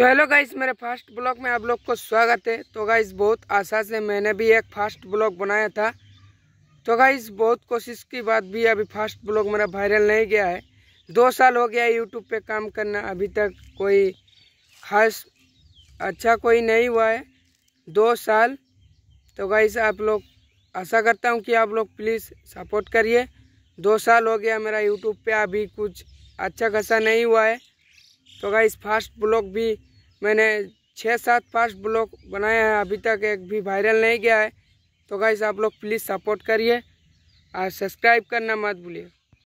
तो hello guys मेरे first blog में आप लोग को स्वागत है तो गाइस बहुत आशा से मैंने भी एक फर्स्ट ब्लॉग बनाया था तो गाइस बहुत कोशिश की बात भी अभी फर्स्ट ब्लॉग मेरा वायरल नहीं गया है दो साल हो गया यूट्यूब पे काम करना अभी तक कोई खास अच्छा कोई नहीं हुआ है दो साल तो गाइस आप लोग आशा करता हूँ कि आप लोग प्लीज़ सपोर्ट करिए दो साल हो गया मेरा यूट्यूब पर अभी कुछ अच्छा खासा नहीं हुआ है तो गाइस फर्स्ट ब्लॉग भी मैंने छः सात पाँच ब्लॉग बनाया है अभी तक एक भी वायरल नहीं गया है तो गाइस आप लोग प्लीज़ सपोर्ट करिए और सब्सक्राइब करना मत भूलिए